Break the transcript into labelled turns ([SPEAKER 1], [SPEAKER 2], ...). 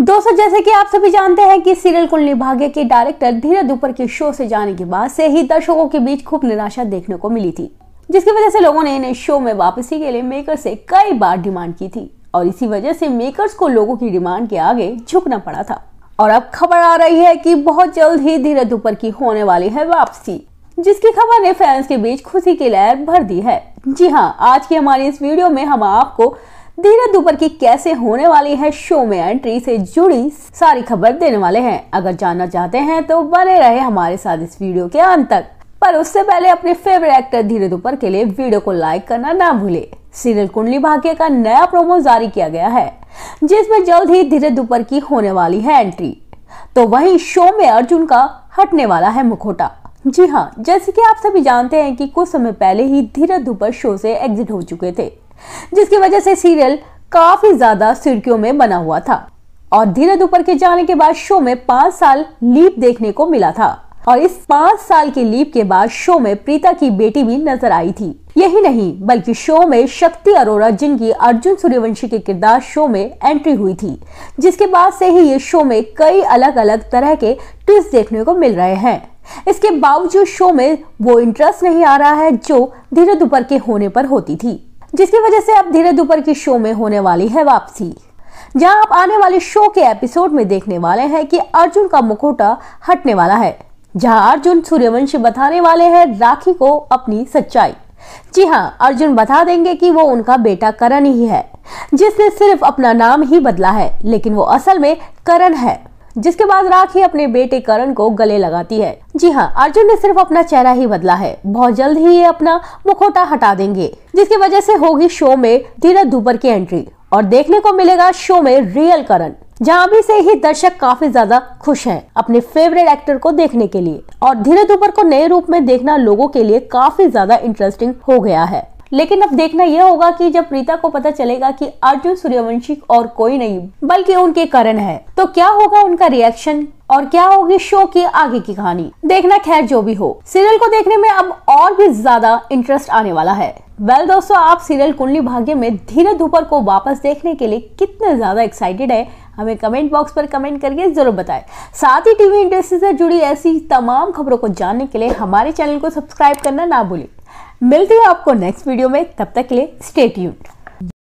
[SPEAKER 1] दोस्तों जैसे कि आप सभी जानते हैं कि सीरियल कुल भाग्य के डायरेक्टर धीरज दुपर के शो से जाने के बाद से ही दर्शकों के बीच खूब निराशा देखने को मिली थी जिसकी वजह से लोगों ने इन्हें शो में वापसी के लिए मेकर से कई बार डिमांड की थी और इसी वजह से मेकर्स को लोगों की डिमांड के आगे झुकना पड़ा था और अब खबर आ रही है कि बहुत जल्द ही धीरज दुपर की होने वाली है वापसी जिसकी खबर ने फैंस के बीच खुशी की लहर भर दी है जी हाँ आज की हमारी इस वीडियो में हम आपको धीरज दुपर की कैसे होने वाली है शो में एंट्री से जुड़ी सारी खबर देने वाले हैं अगर जानना चाहते हैं तो बने रहे हमारे साथ इस वीडियो के अंत तक पर उससे पहले अपने फेवरेट एक्टर धीरज दुपर के लिए वीडियो को लाइक करना ना भूले सीरियल कुंडली भाग्य का नया प्रोमो जारी किया गया है जिसमें जल्द ही धीरज दुपर की होने वाली है एंट्री तो वही शो में अर्जुन का हटने वाला है मुखोटा जी हाँ जैसे कि आप सभी जानते हैं कि कुछ समय पहले ही धीरज धूपर शो से एग्जिट हो चुके थे जिसकी वजह से सीरियल काफी ज्यादा सुर्खियों में बना हुआ था और धीरज ऊपर के जाने के बाद शो में पांच साल लीप देखने को मिला था और इस पांच साल के लीप के बाद शो में प्रीता की बेटी भी नजर आई थी यही नहीं बल्कि शो में शक्ति अरोरा जिनकी अर्जुन सूर्यवंशी के किरदार शो में एंट्री हुई थी जिसके बाद से ही ये शो में कई अलग अलग तरह के ट्विस्ट देखने को मिल रहे हैं इसके बावजूद शो में वो इंटरेस्ट नहीं आ रहा है जो धीरे दोपहर के होने पर होती थी जिसकी वजह से अब धीरे दोपहर की शो में होने वाली है वापसी जहां आप आने वाले शो के एपिसोड में देखने वाले हैं कि अर्जुन का मुखोटा हटने वाला है जहां अर्जुन सूर्यवंशी बताने वाले हैं राखी को अपनी सच्चाई जी हाँ अर्जुन बता देंगे कि वो उनका बेटा करण ही है जिसने सिर्फ अपना नाम ही बदला है लेकिन वो असल में करण है जिसके बाद राखी अपने बेटे करण को गले लगाती है जी हाँ अर्जुन ने सिर्फ अपना चेहरा ही बदला है बहुत जल्द ही ये अपना मुखोटा हटा देंगे जिसकी वजह से होगी शो में धीरज धूपर की एंट्री और देखने को मिलेगा शो में रियल करण जहाँ भी से ही दर्शक काफी ज्यादा खुश हैं अपने फेवरेट एक्टर को देखने के लिए और धीरज धूपर को नए रूप में देखना लोगों के लिए काफी ज्यादा इंटरेस्टिंग हो गया है लेकिन अब देखना यह होगा कि जब प्रीता को पता चलेगा कि अर्जुन सूर्यवंशी और कोई नहीं बल्कि उनके करण है तो क्या होगा उनका रिएक्शन और क्या होगी शो की आगे की कहानी देखना खैर जो भी हो सीरियल को देखने में अब और भी ज्यादा इंटरेस्ट आने वाला है वेल well, दोस्तों आप सीरियल कुंडली भाग्य में धीरे धूपर को वापस देखने के लिए कितने ज्यादा एक्साइटेड है हमें कमेंट बॉक्स पर कमेंट करके जरूर बताएं साथ ही टीवी इंडस्ट्री से जुड़ी ऐसी तमाम खबरों को जानने के लिए हमारे चैनल को सब्सक्राइब करना ना भूलें मिलते हैं आपको नेक्स्ट वीडियो में तब तक के लिए स्टेट यूट